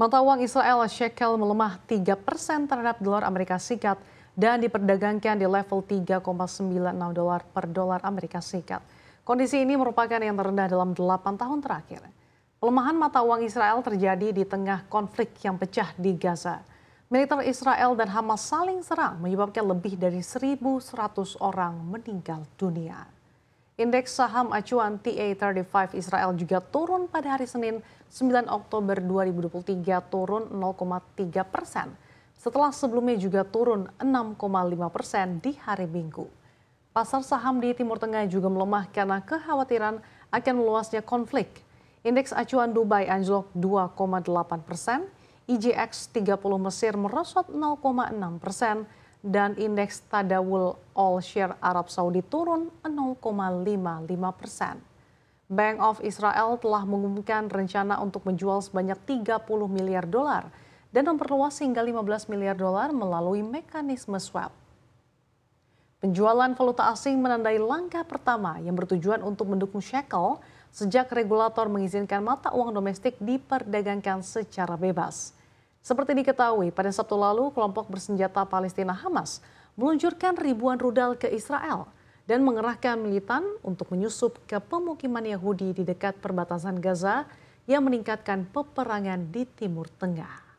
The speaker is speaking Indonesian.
Mata uang Israel shekel melemah 3 persen terhadap dolar Amerika Serikat dan diperdagangkan di level 3,96 dolar per dolar Amerika Serikat. Kondisi ini merupakan yang terendah dalam 8 tahun terakhir. Pelemahan mata uang Israel terjadi di tengah konflik yang pecah di Gaza. Militer Israel dan Hamas saling serang menyebabkan lebih dari 1.100 orang meninggal dunia. Indeks saham acuan TA35 Israel juga turun pada hari Senin 9 Oktober 2023 turun 0,3 persen. Setelah sebelumnya juga turun 6,5 persen di hari Minggu. Pasar saham di Timur Tengah juga melemah karena kekhawatiran akan meluasnya konflik. Indeks acuan Dubai anjlok 2,8 persen, IJX e 30 Mesir merosot 0,6 persen, dan indeks Tadawul All Share Arab Saudi turun 0,55 persen. Bank of Israel telah mengumumkan rencana untuk menjual sebanyak 30 miliar dolar dan memperluas hingga 15 miliar dolar melalui mekanisme swap. Penjualan valuta asing menandai langkah pertama yang bertujuan untuk mendukung shekel sejak regulator mengizinkan mata uang domestik diperdagangkan secara bebas. Seperti diketahui, pada Sabtu lalu kelompok bersenjata Palestina Hamas meluncurkan ribuan rudal ke Israel dan mengerahkan militan untuk menyusup ke pemukiman Yahudi di dekat perbatasan Gaza yang meningkatkan peperangan di Timur Tengah.